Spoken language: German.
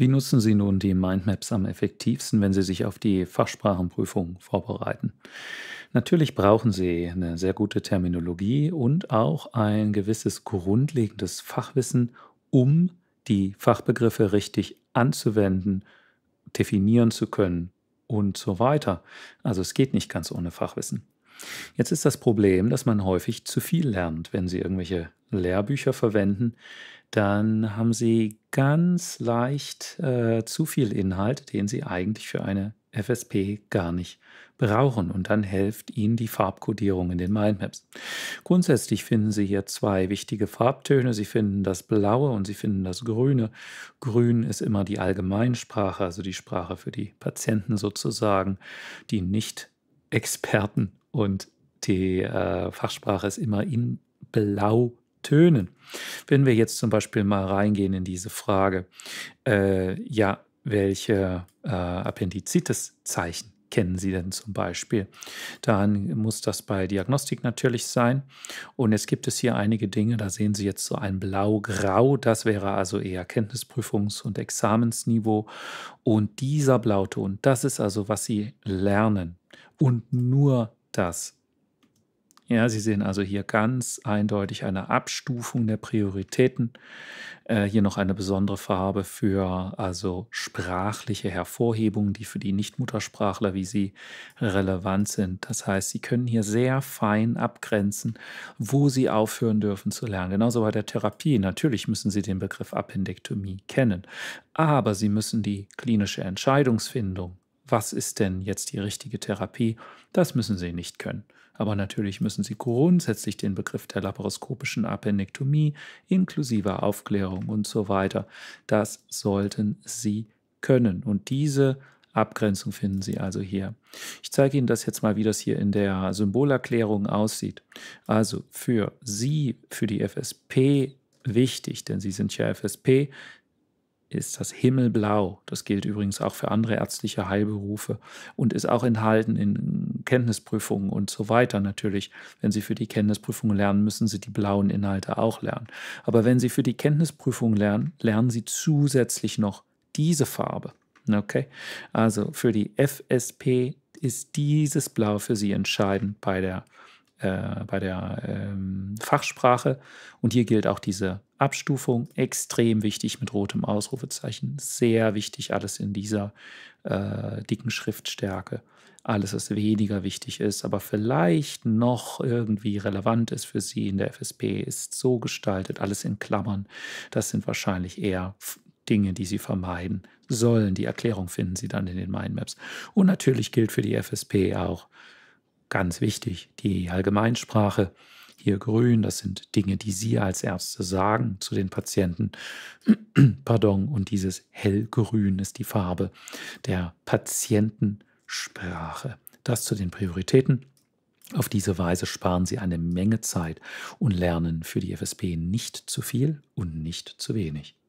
Wie nutzen Sie nun die Mindmaps am effektivsten, wenn Sie sich auf die Fachsprachenprüfung vorbereiten? Natürlich brauchen Sie eine sehr gute Terminologie und auch ein gewisses grundlegendes Fachwissen, um die Fachbegriffe richtig anzuwenden, definieren zu können und so weiter. Also es geht nicht ganz ohne Fachwissen. Jetzt ist das Problem, dass man häufig zu viel lernt, wenn Sie irgendwelche Lehrbücher verwenden, dann haben sie ganz leicht äh, zu viel Inhalt, den sie eigentlich für eine FSP gar nicht brauchen. Und dann hilft ihnen die Farbkodierung in den Mindmaps. Grundsätzlich finden Sie hier zwei wichtige Farbtöne. Sie finden das Blaue und Sie finden das Grüne. Grün ist immer die Allgemeinsprache, also die Sprache für die Patienten sozusagen, die Nicht-Experten. Und die äh, Fachsprache ist immer in Blau tönen. Wenn wir jetzt zum Beispiel mal reingehen in diese Frage, äh, ja, welche äh, Appendizitis-Zeichen kennen Sie denn zum Beispiel? Dann muss das bei Diagnostik natürlich sein. Und jetzt gibt es hier einige Dinge, da sehen Sie jetzt so ein Blau-Grau, das wäre also eher Kenntnisprüfungs- und Examensniveau. Und dieser Blauton, das ist also, was Sie lernen und nur das ja, Sie sehen also hier ganz eindeutig eine Abstufung der Prioritäten. Äh, hier noch eine besondere Farbe für also sprachliche Hervorhebungen, die für die Nichtmuttersprachler wie Sie relevant sind. Das heißt, Sie können hier sehr fein abgrenzen, wo Sie aufhören dürfen zu lernen. Genauso bei der Therapie. Natürlich müssen Sie den Begriff Appendektomie kennen, aber Sie müssen die klinische Entscheidungsfindung was ist denn jetzt die richtige Therapie, das müssen Sie nicht können. Aber natürlich müssen Sie grundsätzlich den Begriff der laparoskopischen Appendektomie inklusive Aufklärung und so weiter, das sollten Sie können. Und diese Abgrenzung finden Sie also hier. Ich zeige Ihnen das jetzt mal, wie das hier in der Symbolerklärung aussieht. Also für Sie, für die FSP wichtig, denn Sie sind ja FSP, ist das Himmelblau. Das gilt übrigens auch für andere ärztliche Heilberufe und ist auch enthalten in Kenntnisprüfungen und so weiter. Natürlich, wenn Sie für die Kenntnisprüfung lernen, müssen Sie die blauen Inhalte auch lernen. Aber wenn Sie für die Kenntnisprüfung lernen, lernen Sie zusätzlich noch diese Farbe. Okay? Also für die FSP ist dieses Blau für Sie entscheidend bei der äh, bei der ähm, Fachsprache. Und hier gilt auch diese Abstufung. Extrem wichtig mit rotem Ausrufezeichen. Sehr wichtig, alles in dieser äh, dicken Schriftstärke. Alles, was weniger wichtig ist, aber vielleicht noch irgendwie relevant ist für Sie in der FSP, ist so gestaltet, alles in Klammern. Das sind wahrscheinlich eher Dinge, die Sie vermeiden sollen. Die Erklärung finden Sie dann in den Mindmaps. Und natürlich gilt für die FSP auch, ganz wichtig, die Allgemeinsprache. Hier grün, das sind Dinge, die Sie als Ärzte sagen zu den Patienten. Pardon, und dieses hellgrün ist die Farbe der Patientensprache. Das zu den Prioritäten. Auf diese Weise sparen Sie eine Menge Zeit und lernen für die FSB nicht zu viel und nicht zu wenig.